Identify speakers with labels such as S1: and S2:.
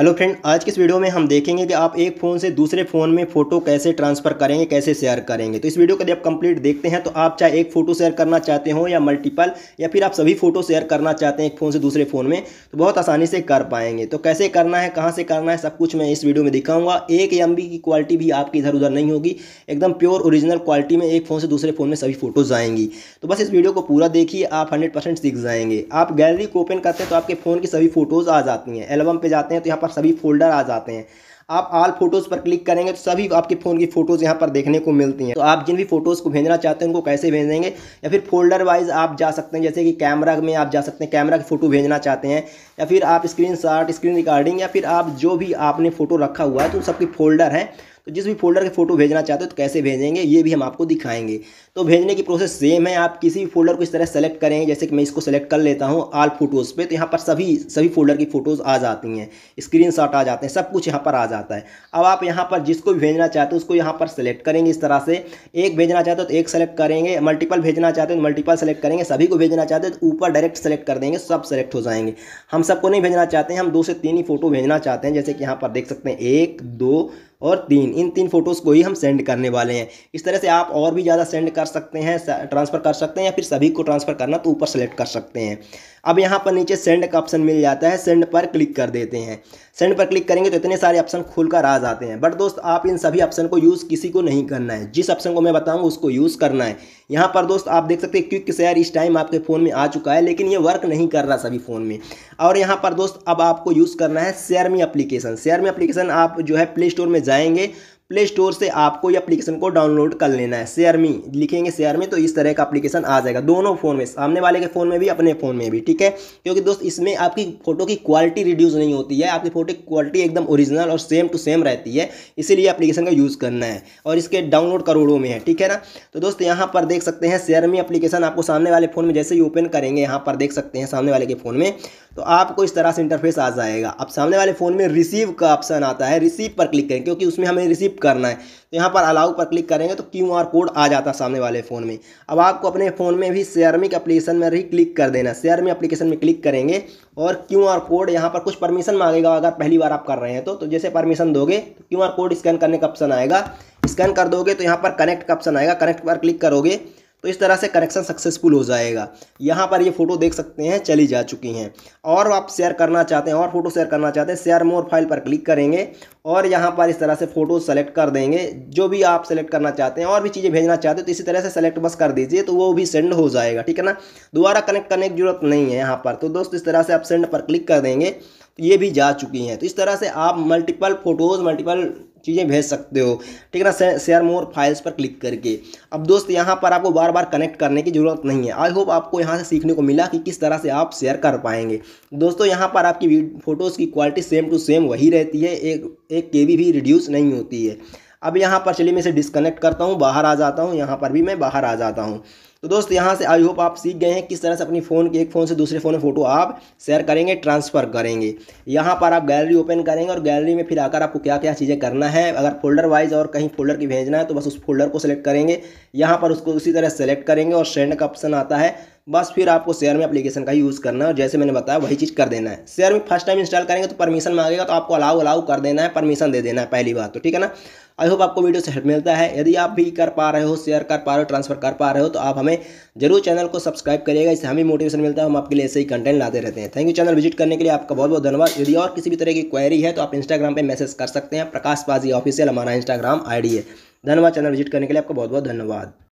S1: hello friend आज की इस वीडियो में हम देखेंगे कि आप एक फ़ोन से दूसरे फ़ोन में फ़ोटो कैसे ट्रांसफ़र करेंगे कैसे शेयर करेंगे तो इस वीडियो को यदि आप कंप्लीट देखते हैं तो आप चाहे एक फ़ोटो शेयर करना चाहते हो या मल्टीपल या फिर आप सभी फ़ोटो शेयर करना चाहते हैं एक फ़ोन से दूसरे फ़ोन में तो बहुत आसानी से कर पाएंगे तो कैसे करना है कहाँ से करना है सब कुछ मैं इस वीडियो में दिखाऊँगा एक एम की क्वालिटी भी आपकी इधर उधर नहीं होगी एकदम प्योर ओरिजिनल क्वालिटी में एक फ़ोन से दूसरे फ़ोन में सभी फ़ोटोज़ आएंगी तो बस इस वीडियो को पूरा देखिए आप हंड्रेड सीख जाएंगे आप गैलरी को ओपन करते हैं तो आपके फ़ोन की सभी फ़ोटोज़ आ जाती हैं एल्बम पर जाते हैं तो यहाँ पर पर सभी फोल्डर आ जाते हैं आप आल फोटोज़ पर क्लिक करेंगे तो सभी आपके फ़ोन की फ़ोटोज़ यहाँ पर देखने को मिलती हैं तो आप जिन भी फ़ोटोज़ को भेजना चाहते हैं उनको कैसे भेजेंगे या फिर फोल्डर वाइज आप जा सकते हैं जैसे कि कैमरा में आप जा सकते हैं कैमरा की फ़ोटो भेजना चाहते हैं या फिर आप स्क्रीन शॉट स्क्रीन रिकॉर्डिंग या फिर आप जो भी आपने फ़ोटो रखा हुआ है तो सबकी फोल्डर है तो जिस भी फोल्डर के फोटो भेजना चाहते हो तो कैसे भेजेंगे ये भी हम आपको दिखाएंगे तो भेजने की प्रोसेस सेम है आप किसी भी फोल्डर को इस तरह सेलेक्ट करेंगे जैसे कि मैं इसको सेलेक्ट कर लेता हूँ आल फोटोज़ पे तो यहाँ पर सभी सभी फोल्डर की फ़ोटोज़ आ जाती हैं स्क्रीन आ जाते हैं सब कुछ यहाँ पर आ जाता है अब आप यहाँ पर जिसको भी भेजना चाहते हो उसको यहाँ पर सेलेक्ट करेंगे इस तरह से एक भेजना चाहते हो तो एक सेलेक्ट करेंगे मल्टीपल भेजना चाहते हो तो मल्टीपल सेलेक्ट करेंगे सभी को भेजना चाहते हो तो ऊपर डायरेक्ट सेलेक्ट कर देंगे सब सेलेक्ट हो जाएंगे हम सबको नहीं भेजना चाहते हैं हम दो से तीन ही फोटो भेजना चाहते हैं जैसे कि यहाँ पर देख सकते हैं एक दो और तीन इन तीन फ़ोटोज़ को ही हम सेंड करने वाले हैं इस तरह से आप और भी ज़्यादा सेंड कर सकते हैं ट्रांसफ़र कर सकते हैं या फिर सभी को ट्रांसफ़र करना तो ऊपर सेलेक्ट कर सकते हैं अब यहाँ पर नीचे सेंड का ऑप्शन मिल जाता है सेंड पर क्लिक कर देते हैं सेंड पर क्लिक करेंगे तो इतने सारे ऑप्शन खुल कर आ जाते हैं बट दोस्त आप इन सभी ऑप्शन को यूज़ किसी को नहीं करना है जिस ऑप्शन को मैं बताऊँगा उसको यूज़ करना है यहाँ पर दोस्त आप देख सकते हैं क्विक शेयर इस टाइम आपके फ़ोन में आ चुका है लेकिन ये वर्क नहीं कर रहा सभी फ़ोन में और यहाँ पर दोस्त अब आपको यूज़ करना है शेयरमी अप्लीकेशन शेयरमी अप्लीकेशन आप जो है प्ले स्टोर में जाएंगे प्ले स्टोर से आपको ये एप्लीकेशन को डाउनलोड कर लेना है शेयरमी लिखेंगे शेयरमी तो इस तरह का एप्लीकेशन आ जाएगा दोनों फ़ोन में सामने वाले के फ़ोन में भी अपने फ़ोन में भी ठीक है क्योंकि दोस्त इसमें आपकी फ़ोटो की क्वालिटी रिड्यूस नहीं होती है आपकी फ़ोटो की क्वालिटी एकदम ओरिजिनल और सेम टू सेम रहती है इसीलिए अप्लीकेशन का यूज़ करना है और इसके डाउनलोड करोड़ों में है ठीक है ना तो दोस्त यहाँ पर देख सकते हैं शेयरमी अपलीकेशन आपको सामने वाले फ़ोन में जैसे ही ओपन करेंगे यहाँ पर देख सकते हैं सामने वाले के फ़ोन में तो आपको इस तरह से इंटरफेस आ जाएगा अब सामने वाले फ़ोन में रिसीव का ऑप्शन आता है रिसीव पर क्लिक करें क्योंकि उसमें हमें रिसीव करना है तो यहाँ पर अलाउ पर क्लिक करेंगे तो क्यू आर कोड आ जाता है सामने वाले फ़ोन में अब आपको अपने फ़ोन में भी शेयरमिक एप्लीकेशन में भी क्लिक कर देना शेयरमी अपलीकेशन में क्लिक करेंगे और क्यू आर कोड यहाँ पर कुछ परमिशन मांगेगा अगर पहली बार आप कर रहे हैं तो, तो जैसे परमिशन दोगे तो क्यू आर कोड स्कैन करने का ऑप्शन आएगा स्कैन कर दोगे तो यहाँ पर कनेक्ट का ऑप्शन आएगा कनेक्ट पर क्लिक करोगे तो इस तरह से कनेक्शन सक्सेसफुल हो जाएगा यहाँ पर ये फोटो देख सकते हैं चली जा चुकी हैं और आप शेयर करना चाहते हैं और फोटो शेयर करना चाहते हैं शेयर मोर फाइल पर क्लिक करेंगे और यहाँ पर इस तरह से फोटो सेलेक्ट कर देंगे जो भी आप सेलेक्ट करना चाहते हैं और भी चीज़ें भेजना चाहते हैं तो इसी तरह से सेलेक्ट बस कर दीजिए तो वो भी सेंड हो जाएगा ठीक है ना दोबारा कनेक्ट करने की जरूरत नहीं है यहाँ पर तो दोस्त इस तरह से आप सेंड पर क्लिक कर देंगे तो ये भी जा चुकी हैं तो इस तरह से आप मल्टीपल फ़ोटोज़ मल्टीपल चीज़ें भेज सकते हो ठीक है ना शेयर मोर फाइल्स पर क्लिक करके अब दोस्त यहाँ पर आपको बार बार कनेक्ट करने की ज़रूरत नहीं है आई होप आपको यहाँ से सीखने को मिला कि किस तरह से आप शेयर कर पाएंगे दोस्तों यहाँ पर आपकी फ़ोटोज़ की क्वालिटी सेम टू सेम वही रहती है एक एक के भी रिड्यूस नहीं होती है अब यहाँ पर चलिए मैं इसे डिस्कनेक्ट करता हूँ बाहर आ जाता हूँ यहाँ पर भी मैं बाहर आ जाता हूँ तो दोस्त यहाँ से आई होप आप सीख गए हैं किस तरह से अपनी फ़ोन के एक फ़ोन से दूसरे फ़ोन में फ़ोटो आप शेयर करेंगे ट्रांसफ़र करेंगे यहाँ पर आप गैलरी ओपन करेंगे और गैलरी में फिर आकर आपको क्या क्या चीज़ें करना है अगर फोल्डर वाइज और कहीं फोल्डर की भेजना है तो बस उस फोल्डर को सेलेक्ट करेंगे यहाँ पर उसको उसी तरह सेलेक्ट करेंगे और सेंड का ऑप्शन आता है बस फिर आपको शेयर में अपलीकेशन का यूज़ करना है और जैसे मैंने बताया वही चीज़ कर देना है शेयर में फर्स्ट टाइम इंस्टॉल करेंगे तो परमिशन मांगेगा तो आपको अलाउ अलाउ कर देना है परमिशन दे देना है पहली बात तो ठीक है ना आई होप आपको वीडियो से हेल्प मिलता है यदि आप भी कर पा रहे हो शेयर कर पा रहे हो ट्रांसफर कर पा रहे हो तो आप हमें जरूर चैनल को सब्सक्राइब करिएगा इससे हमें मोटिवेशन मिलता है हम आपके लिए ऐसे ही कंटेंट लाते रहते हैं थैंक यू चैनल विजिट करने के लिए आपका बहुत बहुत धन्यवाद यदि और किसी भी तरह की क्वेरी है तो आप इंस्टाग्राम पर मैसेज कर सकते हैं प्रकाश पाजी ऑफिशियल हमारा इंस्टाग्राम आई है धन्यवाद चैनल विजिट करने के लिए आपका बहुत बहुत धन्यवाद